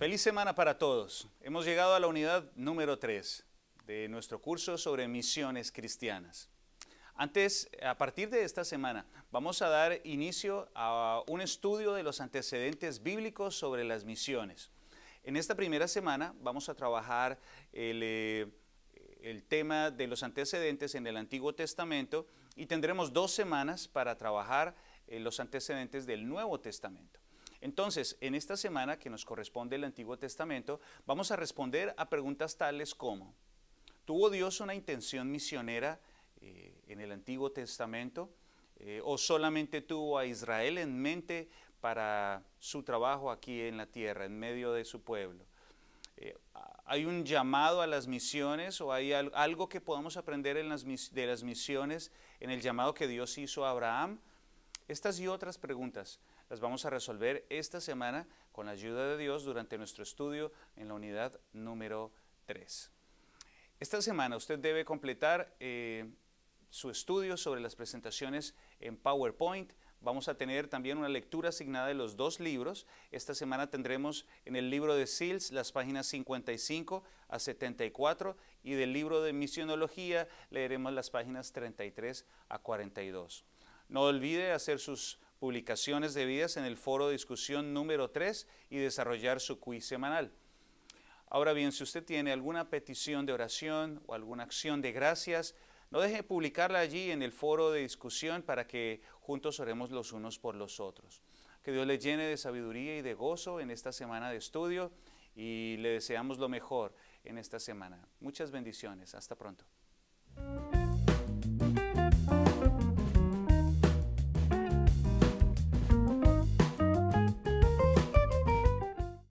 Feliz semana para todos. Hemos llegado a la unidad número 3 de nuestro curso sobre misiones cristianas. Antes, a partir de esta semana, vamos a dar inicio a un estudio de los antecedentes bíblicos sobre las misiones. En esta primera semana vamos a trabajar el, eh, tema de los antecedentes en el Antiguo Testamento y tendremos dos semanas para trabajar eh, los antecedentes del Nuevo Testamento. Entonces, en esta semana que nos corresponde el Antiguo Testamento, vamos a responder a preguntas tales como, ¿tuvo Dios una intención misionera eh, en el Antiguo Testamento? Eh, ¿O solamente tuvo a Israel en mente para su trabajo aquí en la tierra, en medio de su pueblo? Eh, ¿Hay un llamado a las misiones o hay algo que podamos aprender de las misiones en el llamado que Dios hizo a Abraham? Estas y otras preguntas las vamos a resolver esta semana con la ayuda de Dios durante nuestro estudio en la unidad número 3. Esta semana usted debe completar eh, su estudio sobre las presentaciones en PowerPoint. Vamos a tener también una lectura asignada de los dos libros. Esta semana tendremos en el libro de SEALS las páginas 55 a 74 y del libro de Misionología leeremos las páginas 33 a 42. No olvide hacer sus publicaciones debidas en el foro de discusión número 3 y desarrollar su quiz semanal. Ahora bien, si usted tiene alguna petición de oración o alguna acción de gracias, no deje de publicarla allí en el foro de discusión para que juntos oremos los unos por los otros. Que Dios le llene de sabiduría y de gozo en esta semana de estudio y le deseamos lo mejor en esta semana. Muchas bendiciones. Hasta pronto.